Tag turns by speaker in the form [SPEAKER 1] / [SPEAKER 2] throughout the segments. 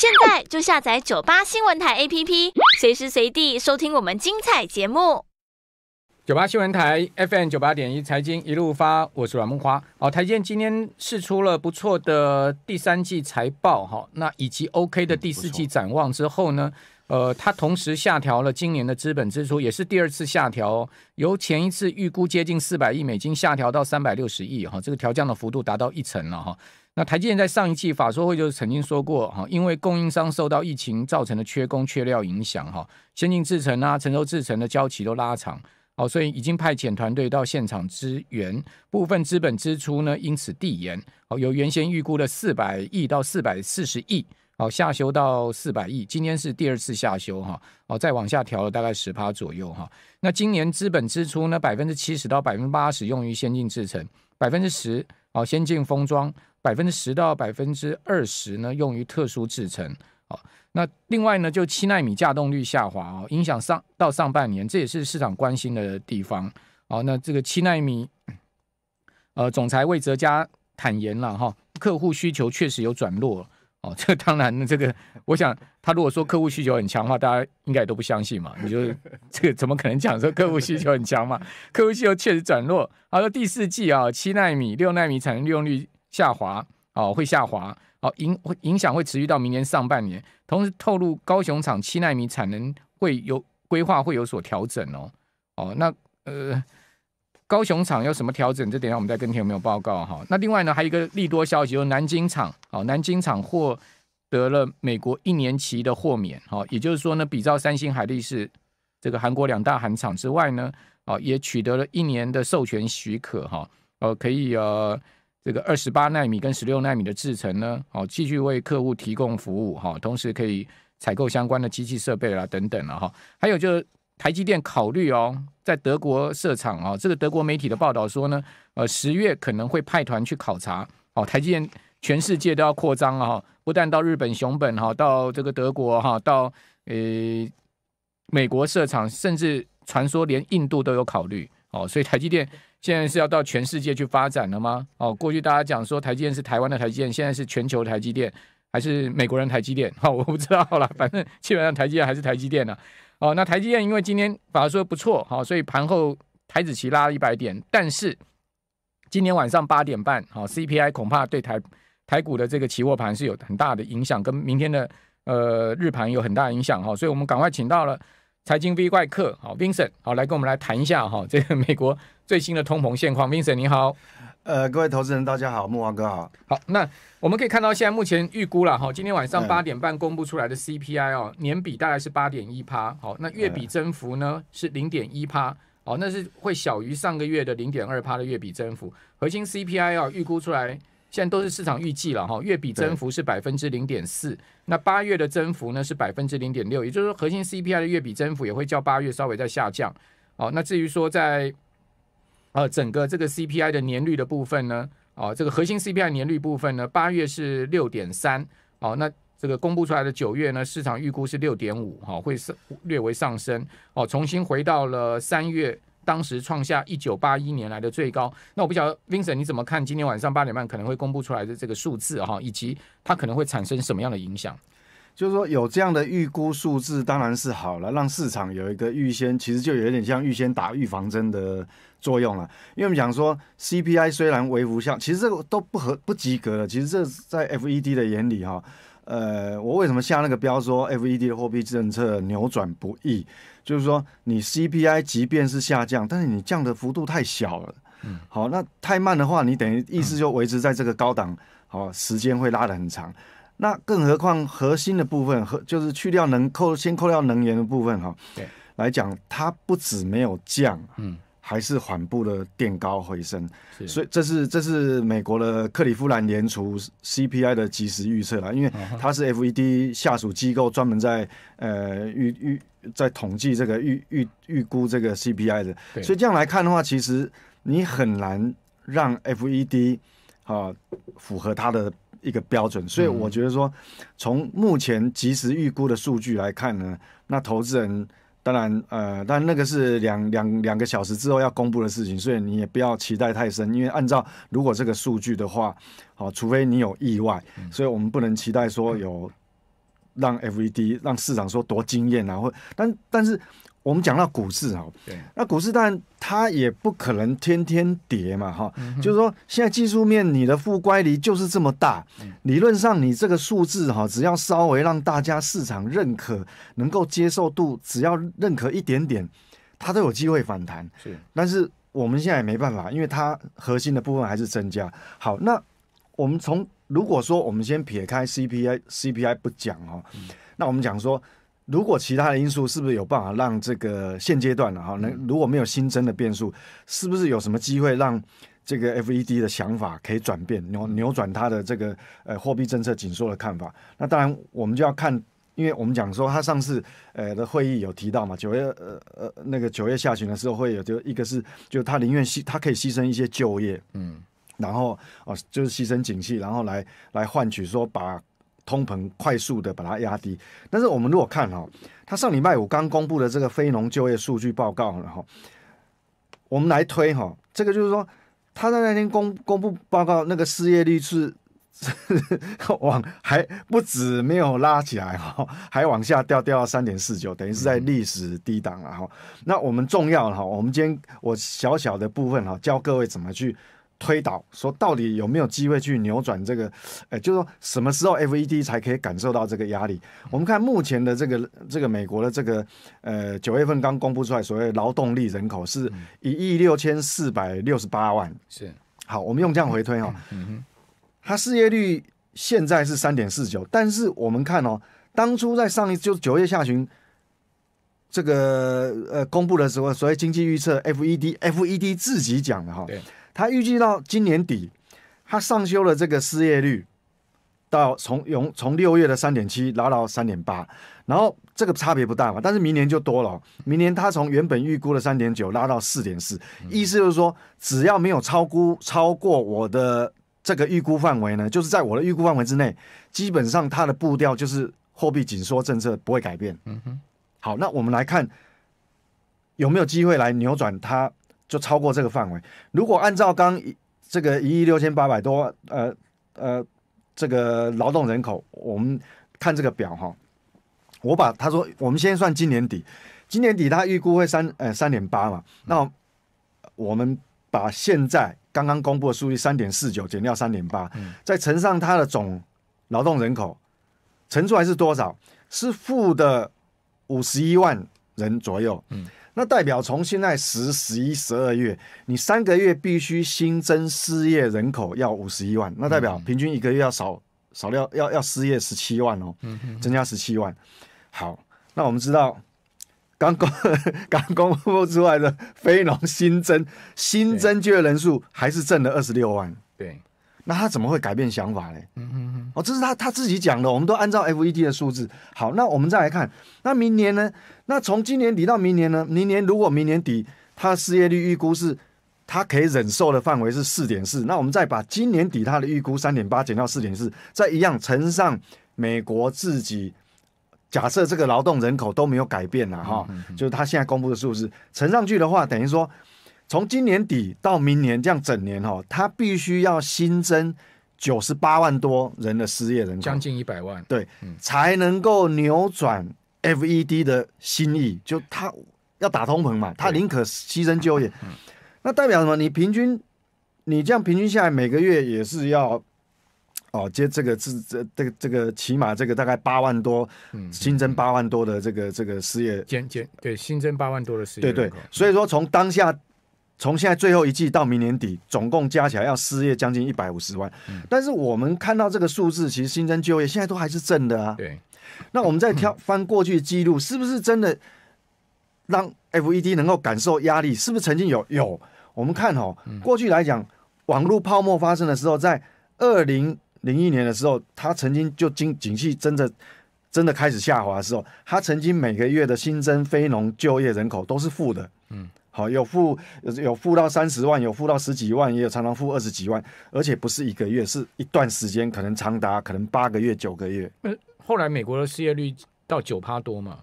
[SPEAKER 1] 现在就下载九八新闻台 APP，随时随地收听我们精彩节目。九八新闻台 FM 九八点一财经一路发，我是阮梦花。哦，台建今天释出了不错的第三季财报，哈，那以及 OK 的第四季展望之后呢，呃，它同时下调了今年的资本支出，也是第二次下调，由前一次预估接近四百亿美金下调到三百六十亿，哈，这个调降的幅度达到一成了，哈。那台积电在上一季法说会就曾经说过哈，因为供应商受到疫情造成的缺工缺料影响哈，先进制程啊、成熟制程的交期都拉长哦，所以已经派遣团队到现场支援，部分资本支出呢因此递延哦，由原先预估的四百亿到四百四十亿哦下修到四百亿，今天是第二次下修哈哦，再往下调了大概十趴左右哈。那今年资本支出呢，百分之七十到百分之八十用于先进制程，百分之十哦先进封装。百分之十到百分之二十呢，用于特殊制成哦。那另外呢，就七纳米稼动率下滑哦，影响上到上半年，这也是市场关心的地方哦。那这个七纳米，呃，总裁魏哲嘉坦言了哈，客户需求确实有转弱哦。这当然，这个我想，他如果说客户需求很强的话，大家应该也都不相信嘛。你就 这个怎么可能讲说客户需求很强嘛？客户需求确实转弱。好了，第四季啊，七纳米、六纳米产能利用率。下滑哦，会下滑哦，影会影响会持续到明年上半年。同时透露，高雄厂七纳米产能会有规划，会有所调整哦。哦，那呃，高雄厂有什么调整？这等下我们再跟听有没有报告哈。那另外呢，还有一个利多消息，就是南京厂哦，南京厂获得了美国一年期的豁免哈，也就是说呢，比照三星、海力士这个韩国两大韩厂之外呢，哦，也取得了一年的授权许可哈，呃，可以呃。这个二十八纳米跟十六纳米的制程呢，哦，继续为客户提供服务，哈，同时可以采购相关的机器设备啦，等等了，哈。还有就是台积电考虑哦，在德国设厂啊。这个德国媒体的报道说呢，呃，十月可能会派团去考察。哦，台积电全世界都要扩张啊，不但到日本熊本哈，到这个德国哈，到呃美国设厂，甚至传说连印度都有考虑哦。所以台积电。现在是要到全世界去发展了吗？哦，过去大家讲说台积电是台湾的台积电，现在是全球台积电，还是美国人台积电？好，我不知道了，反正基本上台积电还是台积电了。哦，那台积电因为今天反而说不错，好，所以盘后台子期拉了一百点。但是今天晚上八点半，好，CPI 恐怕对台台股的这个期货盘是有很大的影响，跟明天的呃日盘有很大影响。哦，所以我们赶快请到了财经 V 怪客，好，Vincent，好来跟我们来谈一下哈，这个美国。最新的通膨现况，Vincent 你好，呃，各位投资人大家好，木王哥好。好，那我们可以看到，现在目前预估了哈，今天晚上八点半公布出来的 CPI 哦，年比大概是八点一趴，好，那月比增幅呢是零点一趴，哦，那是会小于上个月的零点二趴的月比增幅。核心 CPI 哦，预估出来，现在都是市场预计了哈，月比增幅是百分之零点四，那八月的增幅呢是百分之零点六，也就是说核心 CPI 的月比增幅也会较八月稍微在下降。哦，那至于说在呃，整个这个 CPI 的年率的部分呢，哦，这个核心 CPI 年率部分呢，八月是六点三，哦，那这个公布出来的九月呢，市场预估是六点五，哈，会是略微上升，哦，重新回到了三月当时创下一九八一年来的最高。那我不晓得 Vincent 你怎么看今天晚上八点半可能会公布出来的这个数字哈，以及它可能会产生什么样的影响？
[SPEAKER 2] 就是说有这样的预估数字，当然是好了，让市场有一个预先，其实就有点像预先打预防针的作用了。因为我们讲说，CPI 虽然微幅下，其实这个都不合、不及格了。其实这在 FED 的眼里，哈，呃，我为什么下那个标说 FED 的货币政策扭转不易？就是说，你 CPI 即便是下降，但是你降的幅度太小了。嗯。好，那太慢的话，你等于意思就维持在这个高档，好，时间会拉得很长。那更何况核心的部分，和就是去掉能扣先扣掉能源的部分哈，对，来讲它不止没有降，嗯，还是缓步的垫高回升，所以这是这是美国的克利夫兰联储 CPI 的即时预测了，因为它是 FED 下属机构专门在呃预预在统计这个预预预估这个 CPI 的，所以这样来看的话，其实你很难让 FED 啊符合它的。一个标准，所以我觉得说，从目前及时预估的数据来看呢，那投资人当然呃，但那个是两两两个小时之后要公布的事情，所以你也不要期待太深，因为按照如果这个数据的话，好，除非你有意外，所以我们不能期待说有让 FED 让市场说多惊艳啊，或但但是。我们讲到股市哈，那股市当然它也不可能天天跌嘛哈，就是说现在技术面你的负乖离就是这么大，理论上你这个数字哈，只要稍微让大家市场认可，能够接受度，只要认可一点点，它都有机会反弹。是，但是我们现在也没办法，因为它核心的部分还是增加。好，那我们从如果说我们先撇开 CPI，CPI 不讲哈，那我们讲说。如果其他的因素是不是有办法让这个现阶段呢？哈，那如果没有新增的变数，是不是有什么机会让这个 F E D 的想法可以转变扭扭转他的这个呃货币政策紧缩的看法？那当然我们就要看，因为我们讲说他上次呃的会议有提到嘛，九月呃呃那个九月下旬的时候会有就一个是就他宁愿牺他可以牺牲一些就业，嗯，然后哦就是牺牲景气，然后来来换取说把。通膨快速的把它压低，但是我们如果看哈，他上礼拜我刚公布的这个非农就业数据报告，然后我们来推哈，这个就是说他在那天公公布报告，那个失业率是 往还不止没有拉起来哈，还往下掉掉到三点四九，等于是在历史低档了哈。那我们重要哈，我们今天我小小的部分哈，教各位怎么去。推导说，到底有没有机会去扭转这个？哎，就是说，什么时候 FED 才可以感受到这个压力？我们看目前的这个这个美国的这个呃，九月份刚公布出来，所谓劳动力人口是一亿六千四百六十八万。是好，我们用这样回推哈。嗯它失业率现在是三点四九，但是我们看哦，当初在上一就九月下旬这个呃公布的时候，所谓经济预测 FED FED 自己讲的哈。他预计到今年底，他上修了这个失业率，到从从从六月的三点七拉到三点八，然后这个差别不大嘛，但是明年就多了。明年他从原本预估的三点九拉到四点四，意思就是说，只要没有超估超过我的这个预估范围呢，就是在我的预估范围之内，基本上他的步调就是货币紧缩政策不会改变。嗯哼，好，那我们来看有没有机会来扭转它。就超过这个范围。如果按照刚一这个一亿六千八百多，呃呃，这个劳动人口，我们看这个表哈。我把他说，我们先算今年底，今年底他预估会三呃三点八嘛。那我们把现在刚刚公布的数据三点四九减掉三点八，再乘上它的总劳动人口，乘出来是多少？是负的五十一万。人左右，嗯，那代表从现在十、十一、十二月，你三个月必须新增失业人口要五十一万，那代表平均一个月要少少掉要要失业十七万哦，嗯，增加十七万。好，那我们知道刚公 刚公布出来的非农新增新增就业人数还是挣了二十六万，对。那他怎么会改变想法呢？嗯嗯嗯，哦，这是他他自己讲的，我们都按照 FED 的数字。好，那我们再来看，那明年呢？那从今年底到明年呢？明年如果明年底他失业率预估是他可以忍受的范围是四点四，那我们再把今年底他的预估三点八减到四点四，再一样乘上美国自己假设这个劳动人口都没有改变了哈，就是他现在公布的数字乘上去的话，等于说。从今年底到明年这样整年哈，他必须要新增九十八万多人的失业人口，将
[SPEAKER 1] 近一百万，
[SPEAKER 2] 对，才能够扭转 FED 的心意，就他要打通膨嘛，他宁可牺牲就业。那代表什么？你平均，你这样平均下来，每个月也是要哦，接这个是这这个这个起码这个大概八万多，新增八万多的这个这个失业
[SPEAKER 1] 减减对，新增八万多的失业，对对，
[SPEAKER 2] 所以说从当下。从现在最后一季到明年底，总共加起来要失业将近一百五十万。但是我们看到这个数字，其实新增就业现在都还是正的啊。对。那我们再挑翻过去记录，是不是真的让 FED 能够感受压力？是不是曾经有有？我们看哦，过去来讲，网络泡沫发生的时候，在二零零一年的时候，它曾经就经景气真的真的开始下滑的时候，它曾经每个月的新增非农就业人口都是负的。嗯。好，有付有有付到三十万，有付到十几万，也有常常付二十几万，而且不是一个月，是一段时间，可能长达可能八个月、九个月。
[SPEAKER 1] 后来美国的失业率到九趴多嘛？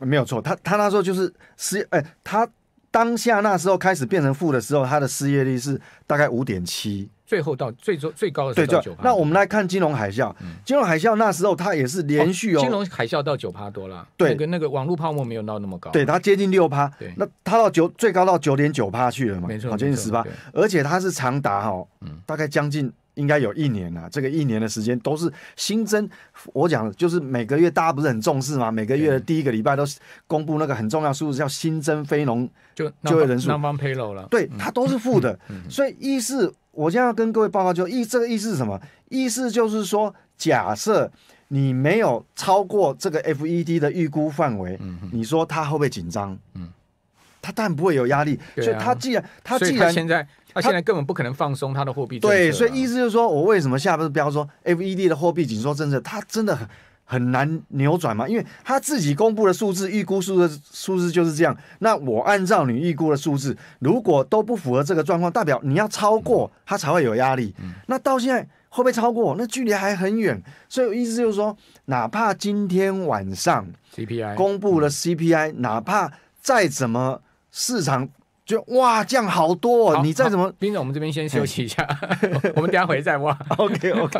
[SPEAKER 2] 没有错，他他那时候就是失业，哎，他。当下那时候开始变成负的时候，它的失业率是大概五点七，
[SPEAKER 1] 最后到最终最高的时候九。那
[SPEAKER 2] 我们来看金融海啸，金融海啸那时候它也是连续哦，金融
[SPEAKER 1] 海啸到九趴多了，对，跟那个网络泡沫没有闹那么高，对，它接
[SPEAKER 2] 近六趴，对，那它到九最高到九点九趴去了嘛，没错，接近十趴，而且它是长达哈，大概将近。应该有一年了，这个一年的时间都是新增。我讲的就是每个月大家不是很重视吗？每个月的第一个礼拜都是公布那个很重要数字，叫新增非农就就业人数，南方 payroll 了。对，它都是负的。所以意思，我现在跟各位报告就意这个意思是什么？意思就是说，假设你没有超过这个 F E D 的预估范围，你说他会不会紧张？嗯，他当然不会有压力。所以他既然他既然现在。
[SPEAKER 1] 他现在根本不可能放松他的货币政策。对，所以
[SPEAKER 2] 意思就是说，我为什么下不是标说，FED 的货币紧缩政策，它真的很很难扭转嘛？因为他自己公布的数字、预估数字、数字就是这样。那我按照你预估的数字，如果都不符合这个状况，代表你要超过它才会有压力。那到现在会不会超过？那距离还很远。所以意思就是说，哪怕今天晚上 CPI 公布了 CPI，哪怕再怎么市场。就哇，这样好多哦！你再怎么，
[SPEAKER 1] 冰总，我们这边先休息一下，我们下回再挖。OK OK。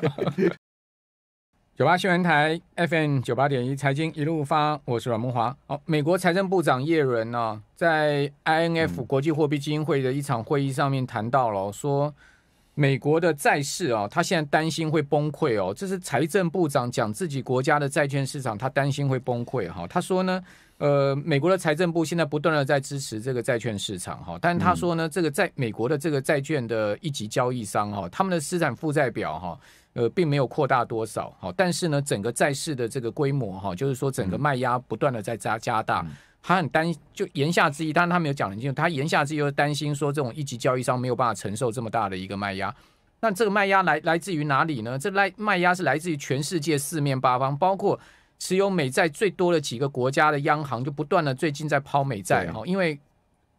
[SPEAKER 1] 九八新闻台 FM 九八点一财经一路发，我是阮梦华。好，美国财政部长耶伦呢，在 INF 国际货币基金会的一场会议上面谈到了，说美国的债市啊，他现在担心会崩溃哦。这是财政部长讲自己国家的债券市场，他担心会崩溃哈。他说呢。呃，美国的财政部现在不断的在支持这个债券市场哈，但他说呢，这个在美国的这个债券的一级交易商哈，他们的资产负债表哈，呃，并没有扩大多少哈，但是呢，整个债市的这个规模哈，就是说整个卖压不断的在加加大，他很担就言下之意，当然他没有讲很清楚，他言下之意是担心说这种一级交易商没有办法承受这么大的一个卖压，那这个卖压来来自于哪里呢？这来卖压是来自于全世界四面八方，包括。持有美债最多的几个国家的央行就不断的最近在抛美债哈，因为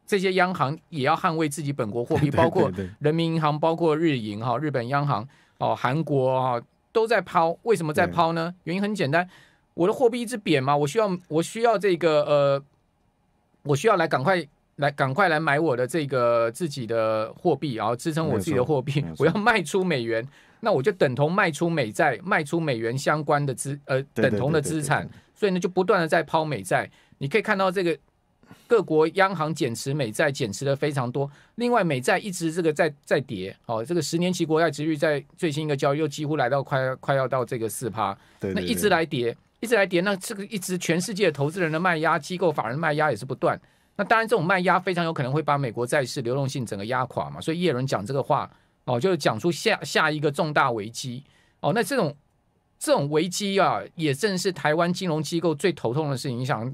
[SPEAKER 1] 这些央行也要捍卫自己本国货币，包括人民银行，包括日银哈，日本央行，哦，韩国啊都在抛，为什么在抛呢？原因很简单，我的货币一直贬嘛，我需要我需要这个呃，我需要来赶快来赶快来买我的这个自己的货币，然后支撑我自己的货币，我要卖出美元。那我就等同卖出美债，卖出美元相关的资，呃，等同的资产，所以呢，就不断的在抛美债。你可以看到这个各国央行减持美债，减持的非常多。另外，美债一直这个在在跌，哦，这个十年期国债殖率在最新一个交易又几乎来到快快要到这个四趴，那一直来跌，一直来跌，那这个一直全世界投资人的卖压，机构法人卖压也是不断。那当然，这种卖压非常有可能会把美国债市流动性整个压垮嘛。所以耶伦讲这个话。哦，就是讲出下下一个重大危机哦。那这种这种危机啊，也正是台湾金融机构最头痛的事情。想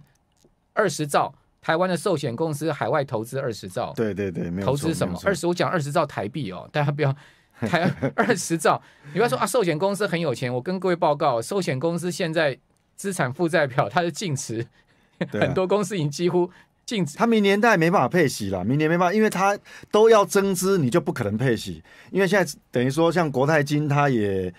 [SPEAKER 1] 二十兆，台湾的寿险公司海外投资二十兆，
[SPEAKER 2] 对对对，投资什么？二
[SPEAKER 1] 十，我讲二十兆台币哦，大家不要 台二十兆。你不要说啊，寿险公司很有钱。我跟各位报告，寿险公司现在资产负债表，它的净值 很多
[SPEAKER 2] 公司已经几乎。禁止他明年再没办法配息了，明年没办法，因为他都要增资，你就不可能配息。因为现在等于说，像国泰金，他也。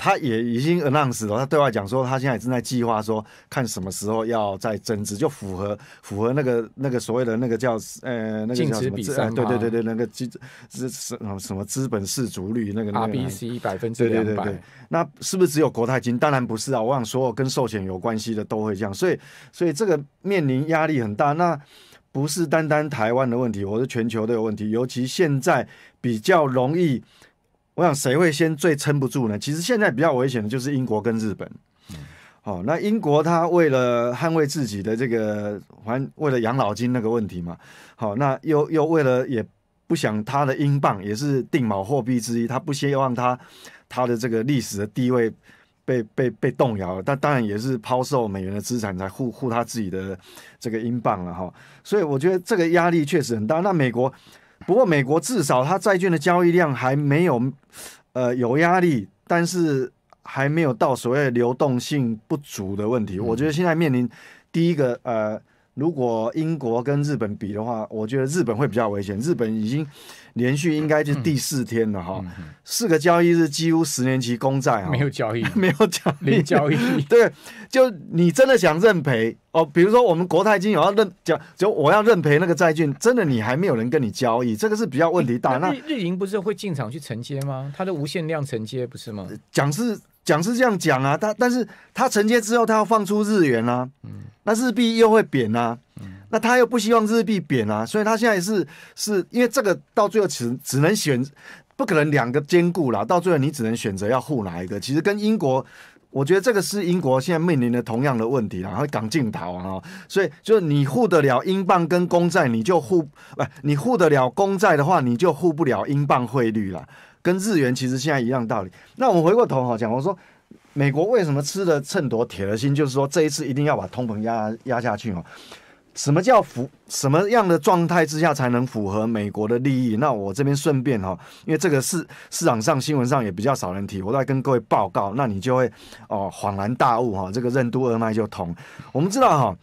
[SPEAKER 2] 他也已经 announce 了，他对外讲说，他现在正在计划说，看什么时候要再增资，就符合符合那个那个所谓的那个叫呃那个叫什么对对对对那个资是什嗯什么资本市足率那个 RBC 百分之对对对对，那是不是只有国泰金？当然不是啊，我想所有跟寿险有关系的都会这样，所以所以这个面临压力很大，那不是单单台湾的问题，我是全球都有问题，尤其现在比较容易。我想谁会先最撑不住呢？其实现在比较危险的就是英国跟日本。好，那英国他为了捍卫自己的这个，还为了养老金那个问题嘛，好，那又又为了也不想他的英镑也是定锚货币之一，他不希望他他的这个历史的地位被被被动摇。了，但当然也是抛售美元的资产来护护他自己的这个英镑了哈。所以我觉得这个压力确实很大。那美国。不过，美国至少它债券的交易量还没有，呃，有压力，但是还没有到所谓流动性不足的问题。我觉得现在面临第一个，呃。如果英国跟日本比的话，我觉得日本会比较危险。日本已经连续应该就第四天了哈，四个交易日几乎十年期公债啊，没有交易，没有交易，零交易。对，就你真的想认赔哦？比如说我们国泰金有要认，讲就我要认赔那个债券，真的你还没有人跟你交易，这个是比较问题大。那
[SPEAKER 1] 日银不是会进场去承接吗？它的无限量承接不是吗？
[SPEAKER 2] 讲是。讲是这样讲啊，他但是他承接之后，他要放出日元啊，那日币又会贬啊，那他又不希望日币贬啊，所以他现在是是因为这个到最后只只能选，不可能两个兼顾啦，到最后你只能选择要护哪一个。其实跟英国，我觉得这个是英国现在面临的同样的问题啊，会港镜逃啊，所以就你护得了英镑跟公债，你就护不你护得了公债的话，你就护不了英镑汇率了。跟日元其实现在一样道理。那我们回过头哈讲，我说美国为什么吃的秤砣铁了心，就是说这一次一定要把通膨压压下去哈？什么叫符什么样的状态之下才能符合美国的利益？那我这边顺便哈，因为这个市市场上新闻上也比较少人提，我来跟各位报告，那你就会哦恍然大悟哈。这个任督二脉就通。我们知道哈，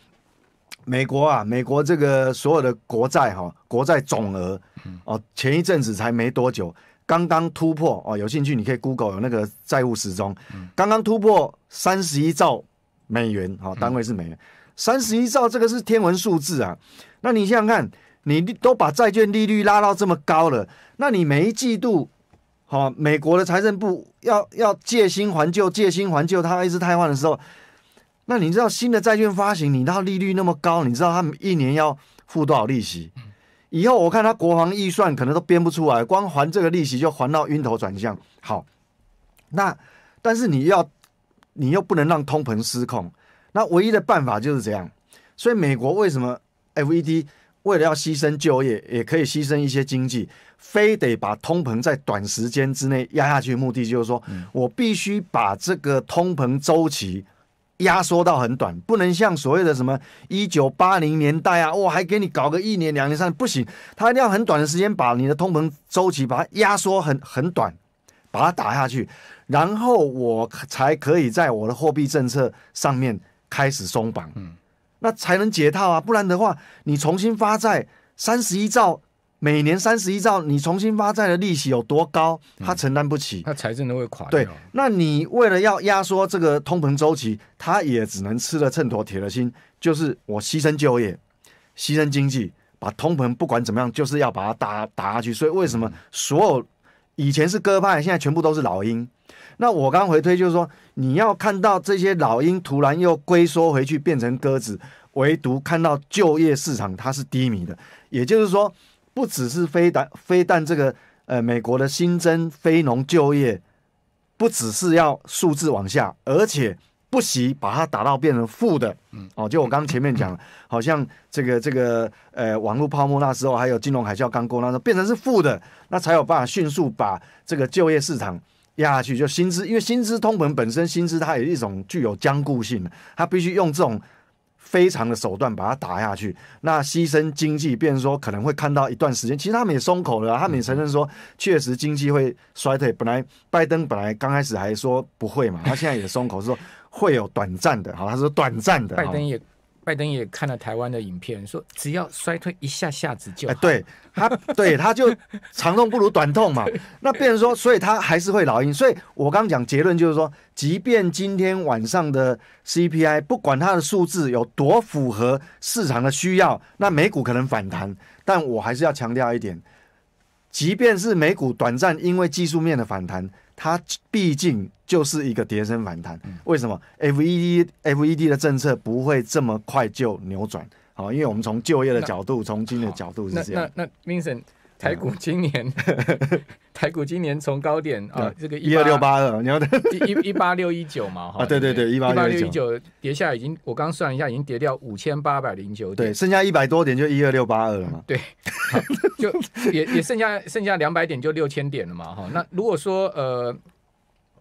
[SPEAKER 2] 美国啊，美国这个所有的国债哈，国债总额哦，前一阵子才没多久。刚刚突破哦，有兴趣你可以 Google 有那个债务时钟，刚刚突破三十一兆美元，好，单位是美元，三十一兆这个是天文数字啊。那你想想看，你都把债券利率拉到这么高了，那你每一季度，好，美国的财政部要要借新还旧，借新还旧，它一直瘫痪的时候，那你知道新的债券发行，你到利率那么高，你知道他们一年要付多少利息？以后我看他国防预算可能都编不出来，光还这个利息就还到晕头转向。好，那但是你要，你又不能让通膨失控。那唯一的办法就是这样。所以美国为什么 FED 为了要牺牲就业，也可以牺牲一些经济，非得把通膨在短时间之内压下去？目的就是说我必须把这个通膨周期。压缩到很短，不能像所谓的什么一九八零年代啊，我还给你搞个一年、两年、三不行，他一定要很短的时间把你的通膨周期把它压缩很很短，把它打下去，然后我才可以在我的货币政策上面开始松绑，嗯，那才能解套啊，不然的话你重新发债三十一兆。每年三十一兆，你重新发债的利息有多高？他承担不起，那财政都会垮对，那你为了要压缩这个通膨周期，他也只能吃了秤砣铁了心，就是我牺牲就业、牺牲经济，把通膨不管怎么样，就是要把它打打下去。所以为什么所有以前是鸽派，现在全部都是老鹰？那我刚回推就是说，你要看到这些老鹰突然又龟缩回去变成鸽子，唯独看到就业市场它是低迷的，也就是说。不只是非但非但这个呃美国的新增非农就业，不只是要数字往下，而且不惜把它打到变成负的。嗯。哦，就我刚刚前面讲，好像这个这个呃网络泡沫那时候，还有金融海啸刚过那时候，变成是负的，那才有办法迅速把这个就业市场压下去。就薪资，因为薪资通膨本身，薪资它有一种具有僵固性，它必须用这种。非常的手段把它打下去，那牺牲经济，变说可能会看到一段时间。其实他们也松口了，他们也承认说，确实经济会衰退。本来拜登本来刚开始还说不会嘛，他现在也松口，是说会有短暂的。好，他说短暂的。拜登也。
[SPEAKER 1] 拜登也看了台湾的影片，说只要衰退一下，下子就对，
[SPEAKER 2] 他对他就长痛不如短痛嘛。那变成说，所以他还是会老鹰。所以我刚刚讲结论就是说，即便今天晚上的 CPI 不管它的数字有多符合市场的需要，那美股可能反弹，但我还是要强调一点，即便是美股短暂因为技术面的反弹。它毕竟就是一个叠升反弹，为什么？FED FED 的政策不会这么快就扭转？好，因为我们从就业的角度、从经济的角度是这样。
[SPEAKER 1] 那那 m i n e n 台股今年，台股今年从高点啊，这个一二六八二，你要一一八六一九嘛？哈，对对对，一八六一九跌下已经，我刚算一下，已经跌掉五千八百零九
[SPEAKER 2] 点，对，剩下一百多点就一二六八二了嘛？对，
[SPEAKER 1] 就也也剩下剩下两百点就六千点了嘛？哈，那如果说呃，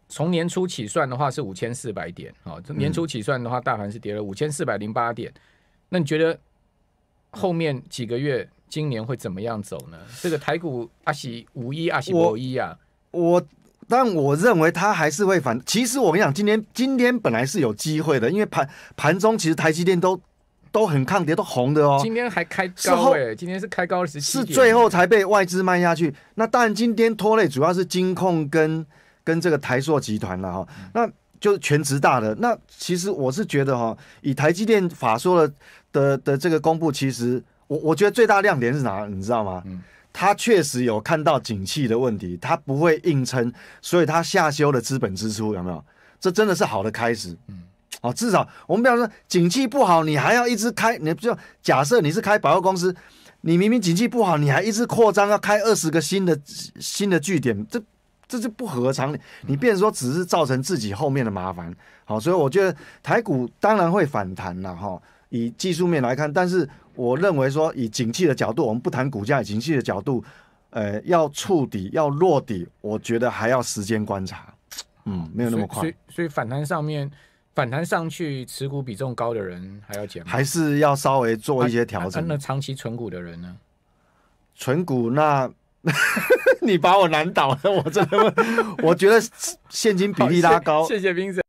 [SPEAKER 1] 从年初起算的话是五千四百点，啊，年初起算的话，大盘是跌了五千四百零八点，那你觉得后面几个月？今年会怎么样走呢？这个台股阿喜
[SPEAKER 2] 五一阿喜五一啊，我但我认为它还是会反。其实我跟你讲，今天今天本来是有机会的，因为盘盘中其实台积电都都很抗跌，都红的哦。今
[SPEAKER 1] 天还开高，今天是开高十七，是最后才
[SPEAKER 2] 被外资卖下去。那当然今天拖累主要是金控跟跟这个台塑集团了哈，那就是全职大的。那其实我是觉得哈，以台积电法说的的的这个公布其实。我我觉得最大亮点是哪？你知道吗？嗯，他确实有看到景气的问题，他不会硬撑，所以他下修了资本支出，有没有？这真的是好的开始。嗯，好，至少我们比方说，景气不好，你还要一直开，你不要假设你是开百货公司，你明明景气不好，你还一直扩张，要开二十个新的新的据点，这这就不合常理。你变说，只是造成自己后面的麻烦。好，所以我觉得台股当然会反弹了，哈。以技术面来看，但是我认为说，以景气的角度，我们不谈股价，以景气的角度，呃，要触底要落底，我觉得还要时间观察，嗯，没有那么快。
[SPEAKER 1] 所以反弹上面，反弹上去，持股比重高的人还要减，还是
[SPEAKER 2] 要稍微做一些调整。那
[SPEAKER 1] 长期存股的人呢？
[SPEAKER 2] 存股那，你把我难倒了，我真的，我觉得现金比例拉高。谢谢斌子。